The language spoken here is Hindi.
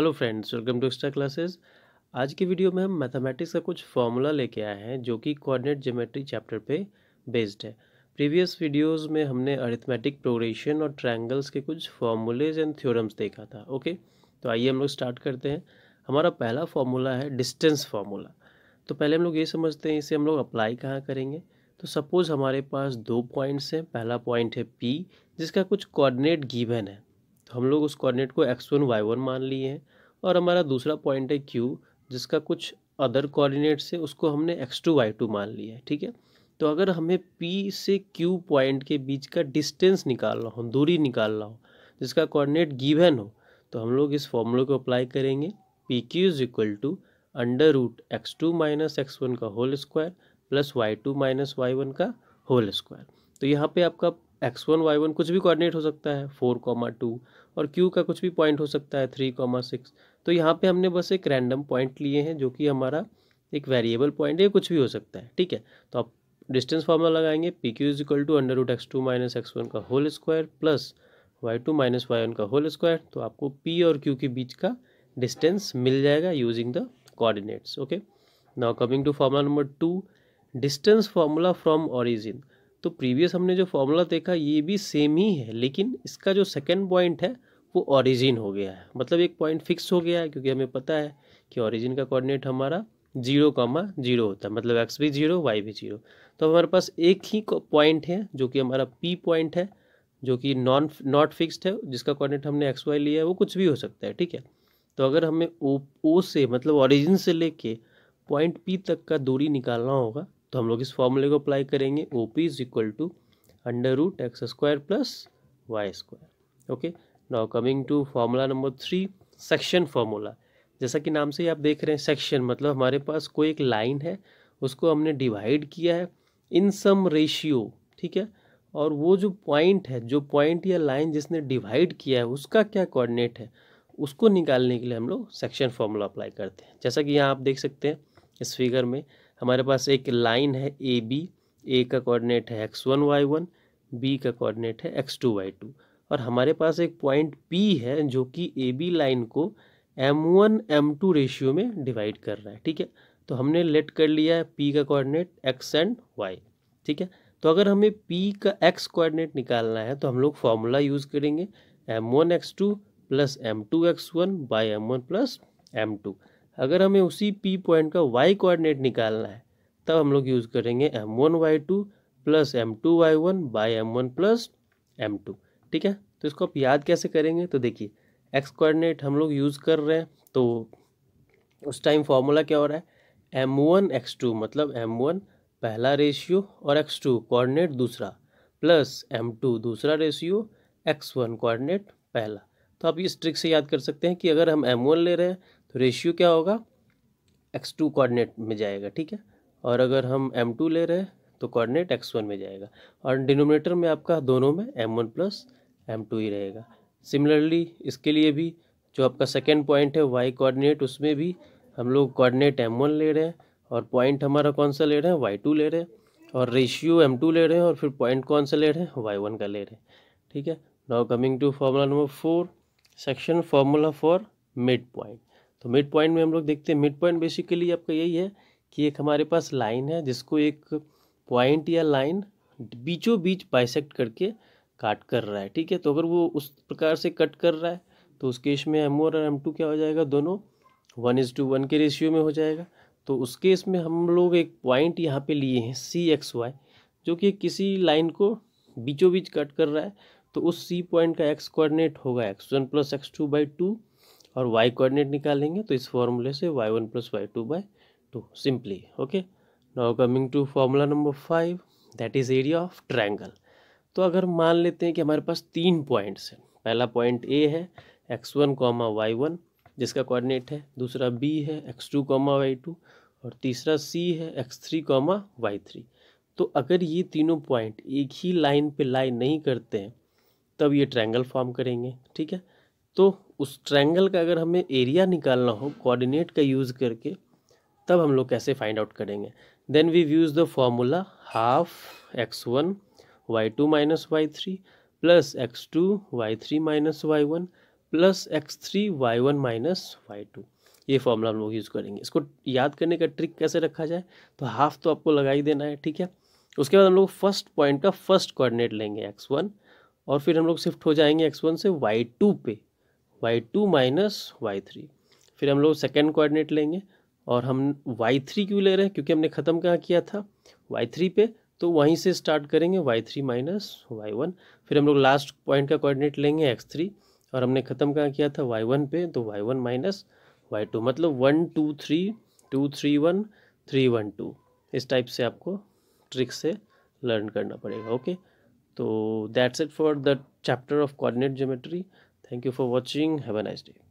hello friends welcome to extra classes आज की वीडियो में हम मैथमेटिक्स का कुछ फॉर्मूला लेके आए हैं जो कि कोऑर्डिनेट ज्योमेट्री चैप्टर पे बेस्ड है प्रीवियस वीडियोस में हमने अरिथमेटिक प्रोग्रेशन और ट्रायंगल्स के कुछ फॉर्मूलेज एंड थ्योरम्स देखा था ओके तो आइए हम लोग स्टार्ट करते हैं हमारा पहला फॉर्मूला है डिस्टेंस फार्मूला तो पहले हम लोग ये समझते हैं इसे हम लोग अप्लाई कहाँ करेंगे तो सपोज़ हमारे पास दो पॉइंट्स हैं पहला पॉइंट है पी जिसका कुछ कोऑर्डिनेट गिवन है तो हम लोग उस कोऑर्डिनेट को एक्स वन वाई वन मान लिए हैं और हमारा दूसरा पॉइंट है क्यू जिसका कुछ अदर कोऑर्डिनेट से उसको हमने एक्स टू वाई टू मान लिया है ठीक है तो अगर हमें पी से क्यू पॉइंट के बीच का डिस्टेंस निकालना हो दूरी निकालना हो जिसका कोऑर्डिनेट गिवन हो तो हम लोग इस फॉर्मूले को अप्लाई करेंगे P Q is equal to under root X two minus X one का whole square plus Y two minus Y one का होल स्क्वायर तो यहाँ पे आपका एक्स वन वाई वन कुछ भी कोऑर्डिनेट हो सकता है फोर कॉमा टू और क्यू का कुछ भी पॉइंट हो सकता है थ्री कॉमा सिक्स तो यहाँ पे हमने बस एक रैंडम पॉइंट लिए हैं जो कि हमारा एक वेरिएबल पॉइंट है कुछ भी हो सकता है ठीक है तो आप डिस्टेंस फार्मूला लगाएंगे P Q is equal to under root X two minus X one का whole square plus Y two minus Y one का होल स्क्वायर तो आपको पी और क्यू के बीच का डिस्टेंस मिल जाएगा using the coordinates okay now coming to formula number two distance formula from origin तो प्रीवियस हमने जो फॉर्मूला देखा ये भी सेम ही है लेकिन इसका जो सेकेंड पॉइंट है वो ऑरिजिन हो गया है मतलब एक पॉइंट फिक्स हो गया है क्योंकि हमें पता है कि ऑरिजिन का कोऑर्डिनेट हमारा जीरो कॉमा जीरो होता है मतलब एक्स भी जीरो वाई भी जीरो तो हमारे पास एक ही पॉइंट है जो कि हमारा पी पॉइंट है जो कि नॉन नॉट फिक्स्ड है जिसका कोऑर्डिनेट हमने एक्स वाई लिया है वो कुछ भी हो सकता है ठीक है तो अगर हमें ओ ओ से मतलब ऑरिजिन से लेके पॉइंट पी तक का दूरी निकालना होगा तो हम लोग इस फॉर्मूले को अप्लाई करेंगे O P is equal to under root X square plus Y square okay now coming to formula number three section formula जैसा कि नाम से ही आप देख रहे हैं सेक्शन मतलब हमारे पास कोई एक लाइन है उसको हमने डिवाइड किया है इन सम रेशियो ठीक है और वो जो पॉइंट है जो पॉइंट या लाइन जिसने डिवाइड किया है उसका क्या कोऑर्डिनेट है उसको निकालने के लिए हम लोग सेक्शन फार्मूला अप्लाई करते हैं जैसा कि यहाँ आप देख सकते हैं इस फिगर में हमारे पास एक लाइन है ए बी ए का कोऑर्डिनेट है X one Y one B का कोऑर्डिनेट है एक्स टू वाई टू और हमारे पास एक पॉइंट पी है जो कि ए बी लाइन को M one M two ratio में डिवाइड कर रहा है ठीक है तो हमने लेट कर लिया है पी का कोऑर्डिनेट एक्स एंड वाई ठीक है तो अगर हमें पी का एक्स कोऑर्डिनेट निकालना है तो हम लोग फॉर्मूला यूज़ करेंगे M one X two plus M two X one by M one plus M two अगर हमें उसी पी पॉइंट का वाई कोऑर्डिनेट निकालना है तब हम लोग यूज़ करेंगे M one Y two plus M two Y one by M one plus M two ठीक है तो इसको आप याद कैसे करेंगे तो देखिए एक्स कोऑर्डिनेट हम लोग यूज़ कर रहे हैं तो उस टाइम फार्मूला क्या हो रहा है एम वन एक्स टू मतलब एम वन पहला रेशियो और एक्स टू कोऑर्डिनेट दूसरा प्लस एम टू दूसरा रेशियो एक्स वन कोऑर्डिनेट पहला तो आप इस ट्रिक से याद कर सकते हैं कि अगर हम एम वन ले रहे हैं तो रेशियो क्या होगा एक्स टू कॉर्डिनेट में जाएगा ठीक है और अगर हम एम टू ले रहे हैं तो कॉर्डिनेट एक्स वन में जाएगा और डिनोमिनेटर में आपका दोनों में M one plus M two ही रहेगा सिमिलरली इसके लिए भी जो आपका सेकेंड पॉइंट है वाई कॉर्डिनेट उसमें भी हम लोग कॉर्डिनेट एम वन ले रहे हैं और पॉइंट हमारा कौन सा ले रहे हैं वाई टू ले रहे हैं और रेशियो एम टू ले रहे हैं और फिर पॉइंट कौन सा ले रहे हैं वाई वन का ले रहे हैं ठीक है now coming to formula number four section formula for mid point तो मिड पॉइंट में हम लोग देखते हैं मिड पॉइंट बेसिकली आपका यही है कि एक हमारे पास लाइन है जिसको एक पॉइंट या लाइन बीचों बीच बाइसेक्ट करके काट कर रहा है ठीक है तो अगर वो उस प्रकार से कट कर रहा है तो उस केस में एम और एम टू क्या हो जाएगा दोनों वन इज़ टू वन के रेशियो में हो जाएगा तो उस केस में हम लोग एक पॉइंट यहाँ पे लिए हैं सी एक्स वाई जो कि किसी लाइन को बीचों बीच कट कर रहा है तो उस सी पॉइंट का एक्स कोऑर्डिनेट होगा X one plus X two by two और वाई कोऑर्डिनेट निकालेंगे तो इस फॉर्मूले से Y one plus Y two by two simply okay now coming to formula number five that is area of triangle तो अगर मान लेते हैं कि हमारे पास तीन पॉइंट्स हैं पहला पॉइंट ए है X one comma Y one जिसका कोऑर्डिनेट है दूसरा बी है X two comma Y two और तीसरा सी है X three comma Y three तो अगर ये तीनों पॉइंट एक ही लाइन पे लाई नहीं करते हैं तब ये ट्रैंगल फॉर्म करेंगे ठीक है तो उस ट्रैंगल का अगर हमें एरिया निकालना हो कोऑर्डिनेट का यूज़ करके तब हम लोग कैसे फाइंड आउट करेंगे then we use the formula half X one Y two minus Y three plus X two Y three minus Y one plus X three Y one minus Y two ये फॉर्मूला हम लोग यूज़ करेंगे इसको याद करने का ट्रिक कैसे रखा जाए तो हाफ तो आपको लगा ही देना है ठीक है उसके बाद हम लोग फर्स्ट पॉइंट का फर्स्ट कोऑर्डिनेट लेंगे एक्स वन और फिर हम लोग शिफ्ट हो जाएंगे एक्स वन से वाई टू पे Y two minus Y three फिर हम लोग सेकेंड कोऑर्डिनेट लेंगे और हम वाई थ्री क्यों ले रहे हैं क्योंकि हमने ख़त्म कहाँ किया था वाई थ्री पे तो वहीं से स्टार्ट करेंगे Y three minus Y one फिर हम लोग लास्ट पॉइंट का कोऑर्डिनेट लेंगे एक्स थ्री और हमने ख़त्म कहाँ किया था वाई वन पे तो Y one minus Y two मतलब one two three two three one three one two इस टाइप से आपको ट्रिक से लर्न करना पड़ेगा okay so that's it for the chapter of coordinate geometry thank you for watching have a nice day